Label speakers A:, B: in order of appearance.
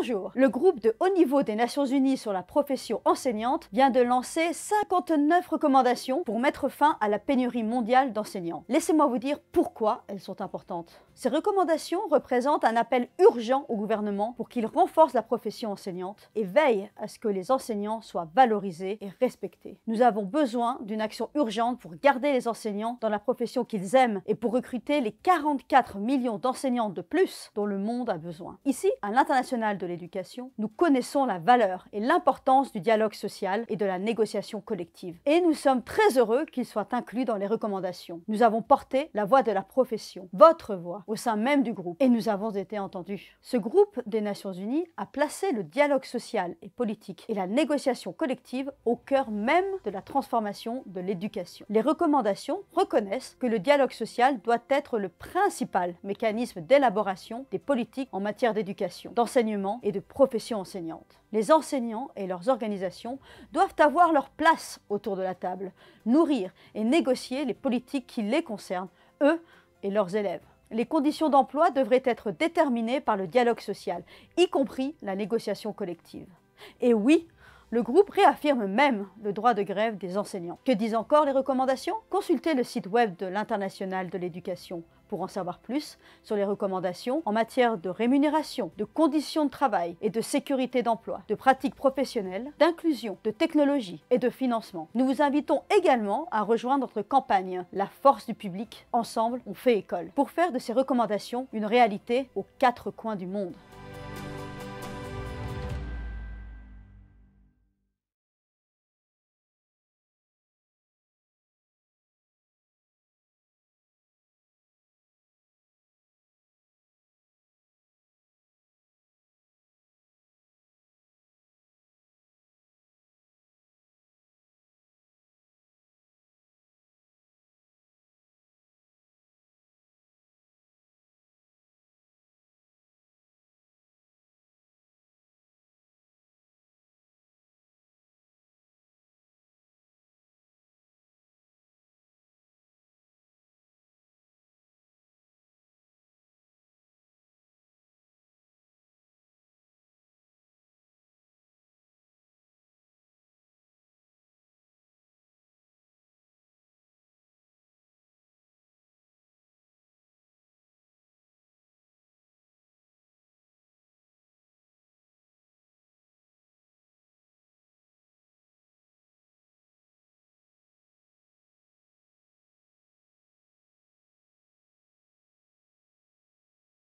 A: Bonjour, le groupe de haut niveau des Nations Unies sur la profession enseignante vient de lancer 59 recommandations pour mettre fin à la pénurie mondiale d'enseignants. Laissez-moi vous dire pourquoi elles sont importantes. Ces recommandations représentent un appel urgent au gouvernement pour qu'il renforce la profession enseignante et veille à ce que les enseignants soient valorisés et respectés. Nous avons besoin d'une action urgente pour garder les enseignants dans la profession qu'ils aiment et pour recruter les 44 millions d'enseignants de plus dont le monde a besoin. Ici, à l'international de l'éducation, nous connaissons la valeur et l'importance du dialogue social et de la négociation collective. Et nous sommes très heureux qu'il soit inclus dans les recommandations. Nous avons porté la voix de la profession, votre voix, au sein même du groupe, et nous avons été entendus. Ce groupe des Nations Unies a placé le dialogue social et politique et la négociation collective au cœur même de la transformation de l'éducation. Les recommandations reconnaissent que le dialogue social doit être le principal mécanisme d'élaboration des politiques en matière d'éducation, d'enseignement, et de professions enseignantes. Les enseignants et leurs organisations doivent avoir leur place autour de la table, nourrir et négocier les politiques qui les concernent, eux et leurs élèves. Les conditions d'emploi devraient être déterminées par le dialogue social, y compris la négociation collective. Et oui, le groupe réaffirme même le droit de grève des enseignants. Que disent encore les recommandations Consultez le site web de l'International de l'éducation pour en savoir plus sur les recommandations en matière de rémunération, de conditions de travail et de sécurité d'emploi, de pratiques professionnelles, d'inclusion, de technologie et de financement. Nous vous invitons également à rejoindre notre campagne La force du public, ensemble on fait école, pour faire de ces recommandations une réalité aux quatre coins du monde.